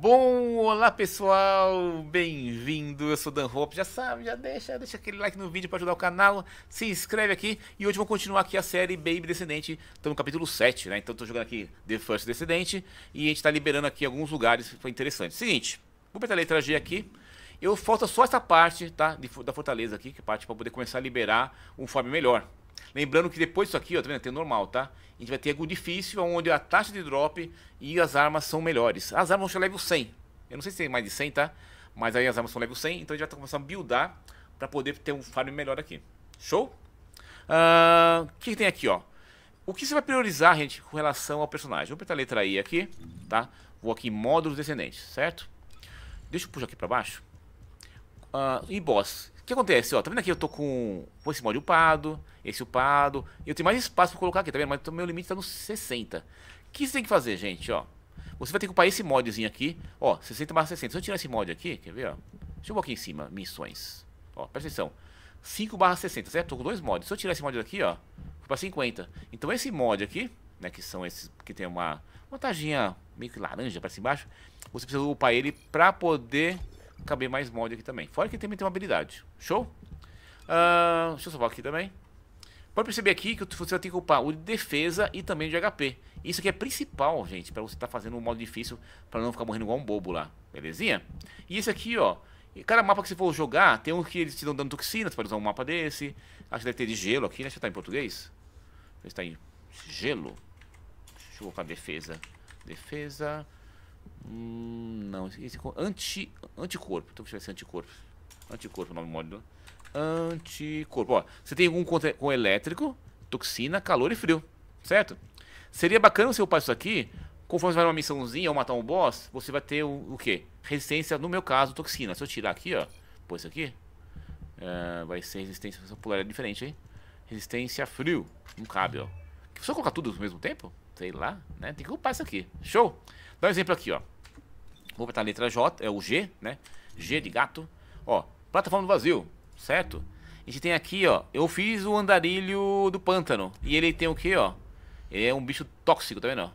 Bom, olá pessoal, bem-vindo. Eu sou Dan Hope. Já sabe, já deixa, deixa aquele like no vídeo para ajudar o canal. Se inscreve aqui e hoje vamos continuar aqui a série Baby Descendente. Estamos no capítulo 7, né? Então estou jogando aqui The First Descendente e a gente está liberando aqui alguns lugares que foi interessante. Seguinte, vou apertar a letra G aqui. Eu falta só essa parte, tá? da fortaleza aqui, que é parte para poder começar a liberar um farm melhor. Lembrando que depois disso aqui, ó, tá vendo? Tem normal, tá? A gente vai ter algo difícil, onde a taxa de drop e as armas são melhores. As armas vão ser level 100. Eu não sei se tem mais de 100, tá? Mas aí as armas são level 100, então a gente vai começar a buildar para poder ter um farm melhor aqui. Show? Ah, o uh, que, que, tem aqui, ó? O que você vai priorizar, gente, com relação ao personagem? Vou apertar a letra I aqui, tá? Vou aqui em módulos descendentes, certo? Deixa eu puxar aqui para baixo. Uh, e boss. O que acontece? Ó, tá vendo aqui? Eu tô com, com esse mod upado, esse upado. Eu tenho mais espaço para colocar aqui, tá vendo? Mas o meu limite tá no 60. O que você tem que fazer, gente? Ó, você vai ter que upar esse modzinho aqui. Ó, 60 barra 60. Se eu tirar esse mod aqui, quer ver? Ó, deixa eu aqui em cima, missões. Ó, presta atenção. 5 barra 60, certo? Tô com dois mods. Se eu tirar esse mod aqui, ó, fui pra 50. Então esse mod aqui, né, que são esses que tem uma, uma taginha meio que laranja pra cima embaixo, você precisa upar ele pra poder caber mais mod aqui também. Fora que ele também tem uma habilidade. Show? Uh, deixa eu salvar aqui também. Pode perceber aqui que você vai ter que ocupar o de defesa e também o de HP. Isso aqui é principal, gente, para você estar tá fazendo um modo difícil para não ficar morrendo igual um bobo lá. Belezinha? E esse aqui, ó. Cada mapa que você for jogar, tem um que eles te dão dando toxina, você pode usar um mapa desse. Acho que deve ter de gelo aqui, né? Deixa eu estar em português. Deixa eu estar em gelo. Deixa eu colocar defesa. Defesa. Hum, não, esse anti, anticorpo. Então deixa eu ver se anticorpo. Anticorpo é o nome módulo. Né? Anticorpo. Ó, você tem um com, com elétrico, toxina, calor e frio. Certo? Seria bacana eu upar isso aqui. Conforme você vai numa missãozinha ou matar um boss, você vai ter o, o quê? Resistência, no meu caso, toxina. Se eu tirar aqui, ó. Pô, isso aqui. É, vai ser resistência. Essa pular é diferente, hein? Resistência frio. Não cabe, ó. Só colocar tudo ao mesmo tempo? sei lá, né? Tem que ocupar isso aqui. Show? Dá um exemplo aqui, ó. Vou botar a letra J, é o G, né? G de gato. Ó, plataforma do vazio, certo? A gente tem aqui, ó, eu fiz o andarilho do pântano. E ele tem o que, ó? Ele é um bicho tóxico, tá vendo, ó?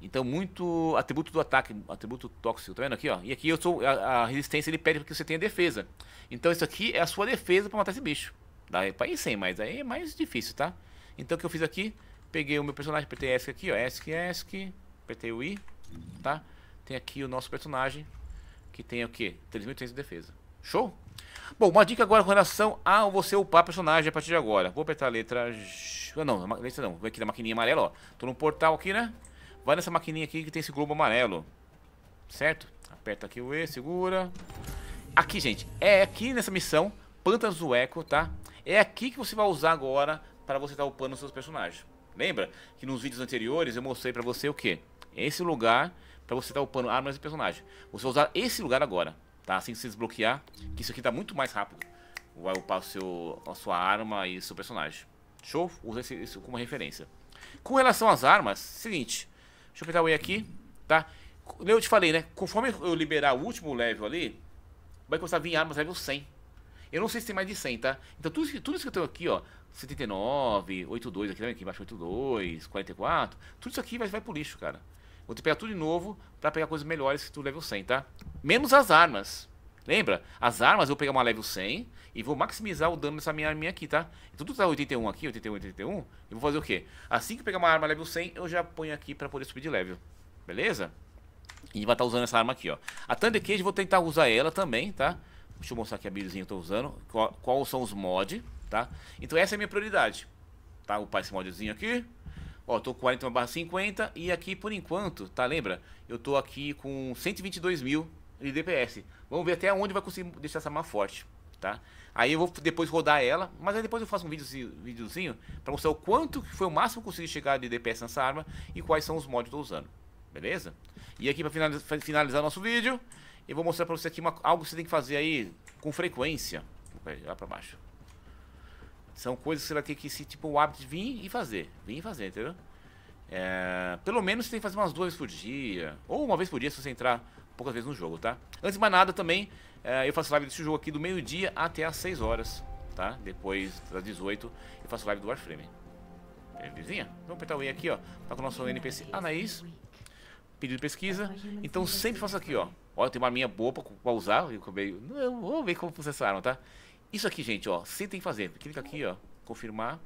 Então, muito atributo do ataque, atributo tóxico, tá vendo aqui, ó? E aqui eu sou a, a resistência, ele pede que você tenha defesa. Então, isso aqui é a sua defesa para matar esse bicho. Dá pra ir sem, mas aí é mais difícil, tá? Então, o que eu fiz aqui? Peguei o meu personagem, apertei ESC aqui, ó, ESC, ESC, apertei o I, tá? Tem aqui o nosso personagem, que tem o quê? 3.300 de defesa. Show? Bom, uma dica agora com relação a você upar personagem a partir de agora. Vou apertar a letra... Não, letra não, Vou aqui na maquininha amarela, ó. Tô no portal aqui, né? Vai nessa maquininha aqui que tem esse globo amarelo, certo? Aperta aqui o E, segura. Aqui, gente, é aqui nessa missão, Pantas do Eco, tá? É aqui que você vai usar agora para você estar tá upando os seus personagens. Lembra que nos vídeos anteriores eu mostrei pra você o que? Esse lugar pra você estar tá upando armas e personagem. Você vai usar esse lugar agora, tá? Assim que você desbloquear, que isso aqui tá muito mais rápido. Vai upar o seu, a sua arma e seu personagem. Show? Usa isso como referência. Com relação às armas, seguinte. Deixa eu apertar o E aqui, tá? Eu te falei, né? Conforme eu liberar o último level ali, vai começar a vir armas level 100. Eu não sei se tem mais de 100, tá? Então tudo, tudo isso que eu tenho aqui, ó, 79, 82 aqui também, aqui embaixo 82, 44. Tudo isso aqui vai, vai pro lixo, cara. Vou ter que pegar tudo de novo pra pegar coisas melhores que tu level 100, tá? Menos as armas. Lembra? As armas eu vou pegar uma level 100 e vou maximizar o dano dessa minha arminha aqui, tá? Tudo tá 81 aqui, 81, 81. E vou fazer o quê? Assim que eu pegar uma arma level 100, eu já ponho aqui pra poder subir de level. Beleza? E vai estar tá usando essa arma aqui, ó. A Thunder Cage, vou tentar usar ela também, tá? Deixa eu mostrar aqui a buildzinha que eu tô usando. Qual, qual são os mods tá? Então essa é a minha prioridade, tá? Upar esse moldezinho aqui. Ó, tô com 41 barra 50 e aqui por enquanto, tá? Lembra? Eu tô aqui com 122 mil de DPS. Vamos ver até onde vai conseguir deixar essa mais forte, tá? Aí eu vou depois rodar ela, mas aí depois eu faço um videozinho, videozinho para mostrar o quanto foi o máximo que eu consegui chegar de DPS nessa arma e quais são os mods que eu tô usando, beleza? E aqui para finalizar, finalizar nosso vídeo, eu vou mostrar para você aqui uma, algo que você tem que fazer aí com frequência. Vou lá para baixo. São coisas que você vai ter que, tipo, o hábito de vir e fazer. Vir e fazer, entendeu? É, pelo menos você tem que fazer umas duas vezes por dia. Ou uma vez por dia, se você entrar poucas vezes no jogo, tá? Antes de mais nada, também, é, eu faço live desse jogo aqui do meio-dia até às 6 horas, tá? Depois das 18, eu faço live do Warframe. vizinha? Vamos apertar o E aqui, ó. Tá com o nosso NPC Anaís. Ah, é Pedido de pesquisa. Então sempre faço aqui, ó. Olha, tem uma minha boa pra, usar. Eu, eu, Vou ver como eu, tá? Isso aqui, gente, ó, você tem que fazer. Clica aqui, ó, confirmar.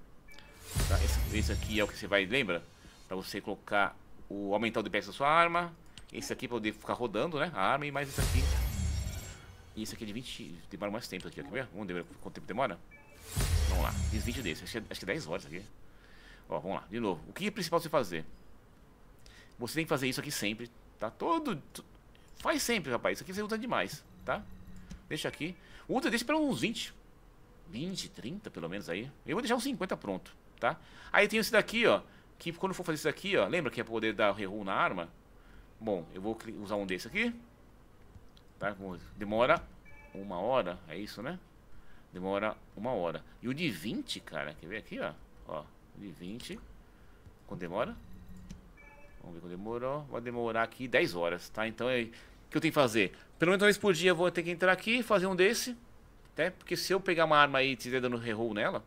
Tá, esse, esse, aqui é o que você vai, lembra? Pra você colocar, o aumentar o DPS da sua arma. Esse aqui pra poder ficar rodando, né, a arma. E mais esse aqui. E esse aqui é de 20... Demora mais tempo aqui, ó, quer ver? Vamos ver quanto tempo demora? Vamos lá, desvinte desse. Acho que, é, acho que 10 é horas aqui. Ó, vamos lá, de novo. O que é principal você fazer? Você tem que fazer isso aqui sempre, tá? Todo... Faz sempre, rapaz. Isso aqui você usa demais, Tá? Deixa aqui. O Ultra deixa pelo uns 20. 20, 30 pelo menos aí. Eu vou deixar uns 50 pronto, tá? Aí tem esse daqui, ó. Que quando for fazer isso daqui, ó. Lembra que é poder dar reroll na arma? Bom, eu vou usar um desse aqui. Tá? Demora uma hora, é isso, né? Demora uma hora. E o de 20, cara, quer ver aqui, ó. Ó, de 20. Quanto demora? Vamos ver quanto demorou. Vai demorar aqui 10 horas, tá? Então, é que eu tenho que fazer? Pelo menos uma vez por dia eu vou ter que entrar aqui e fazer um desse. Até né? porque se eu pegar uma arma aí e estiver dando reroll nela,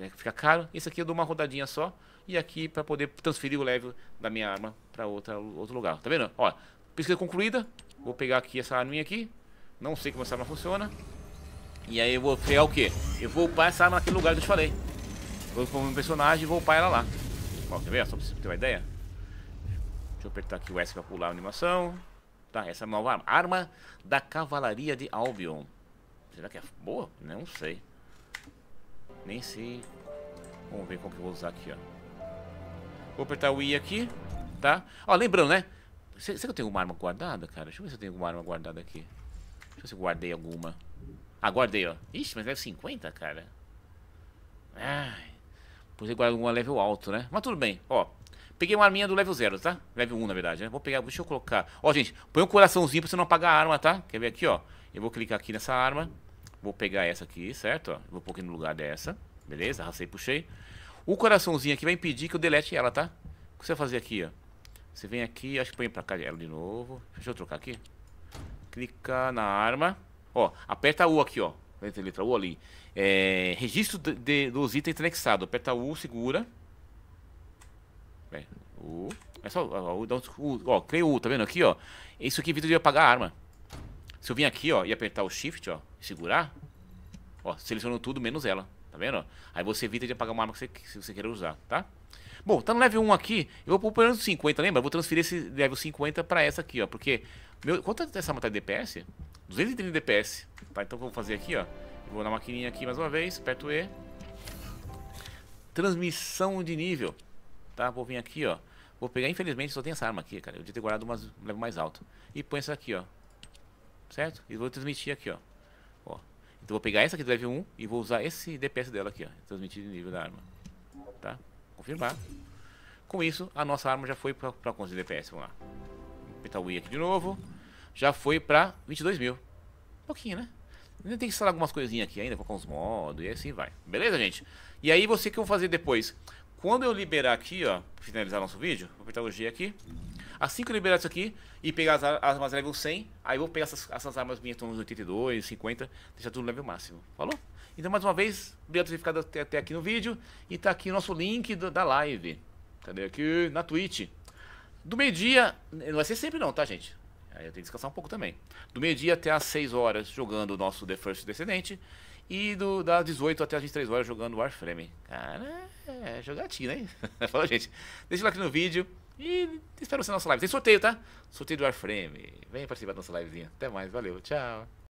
é fica caro. Esse aqui eu dou uma rodadinha só. E aqui para poder transferir o level da minha arma para outro lugar. Tá vendo? Ó, pesquisa concluída. Vou pegar aqui essa arminha aqui. Não sei como essa arma funciona. E aí eu vou pegar o quê? Eu vou upar essa arma naquele lugar que eu te falei. Vou pôr meu personagem e vou upar ela lá. Ó, quer ver? Só pra você ter uma ideia. Deixa eu apertar aqui o S para pular a animação. Tá, essa é uma arma da Cavalaria de Albion. Será que é boa? Não sei. Nem sei. Vamos ver qual que eu vou usar aqui, ó. Vou apertar o I aqui, tá? Ó, lembrando, né? Será que eu tenho uma arma guardada, cara? Deixa eu ver se eu tenho alguma arma guardada aqui. Deixa eu ver se eu guardei alguma. Ah, guardei, ó. Ixi, mas level 50, cara. Ai. eu guardo alguma level alto, né? Mas tudo bem, ó. Peguei uma arminha do level 0, tá? Level 1, na verdade, né? Vou pegar, deixa eu colocar. Ó, gente, põe um coraçãozinho pra você não apagar a arma, tá? Quer ver aqui, ó? Eu vou clicar aqui nessa arma. Vou pegar essa aqui, certo? Ó, vou pôr aqui no lugar dessa. Beleza? Arrastei, puxei. O coraçãozinho aqui vai impedir que eu delete ela, tá? O que você vai fazer aqui, ó? Você vem aqui, acho que põe pra cá ela de novo. Deixa eu trocar aqui. Clica na arma. Ó, aperta U aqui, ó. Letra U ali. É, registro de, de, dos itens anexados. Aperta U, segura velho. U. É só. Ó, U, U, ó, criei o U, tá vendo aqui, ó? Isso aqui evita de apagar a arma. Se eu vim aqui, ó, e apertar o Shift, ó, e segurar, ó, selecionou tudo menos ela. Tá vendo? Aí você evita de apagar uma arma que você, que você queira usar, tá? Bom, tá no level 1 aqui, eu vou pôr menos 50, lembra? Eu vou transferir esse level 50 pra essa aqui, ó, porque... Meu, quanto é essa arma tá de DPS? 230 DPS, tá? Então eu vou fazer aqui, ó, vou na maquininha aqui mais uma vez, aperto E. Transmissão de nível tá? Vou vir aqui, ó. Vou pegar, infelizmente, só tem essa arma aqui, cara. Eu devia ter guardado umas level mais alto. E põe essa aqui, ó. Certo? E vou transmitir aqui, ó. ó. Então vou pegar essa aqui do level 1 e vou usar esse DPS dela aqui, ó. Transmitir o nível da arma. Tá? Confirmar. Com isso, a nossa arma já foi pra, pra quantos de DPS? Vamos lá. Apertar o I aqui de novo. Já foi pra 22 mil. Um pouquinho, né? Ainda tem que instalar algumas coisinhas aqui ainda, colocar uns modos e assim vai. Beleza, gente? E aí você que eu vou fazer depois? Quando eu liberar aqui, ó, finalizar nosso vídeo, vou apertar o G aqui. Assim que eu liberar isso aqui e pegar as armas level 100, aí eu vou pegar essas, essas armas minhas estão nos 82, 50, deixar tudo no level máximo. Falou? Então, mais uma vez, obrigado por ter ficado até, até aqui no vídeo. E tá aqui o nosso link do, da live. Cadê aqui? Na Twitch. Do meio-dia, não vai ser sempre não, tá, gente? Aí eu tenho que descansar um pouco também. Do meio-dia até às 6 horas, jogando o nosso The First Descendente. E do, das 18 até as 23 horas jogando Warframe. Cara, é jogatinho, né? Fala, gente. Deixa o like no vídeo e espero você na nossa live. Tem sorteio, tá? Sorteio do Warframe. Vem participar da nossa livezinha. Até mais, valeu, tchau.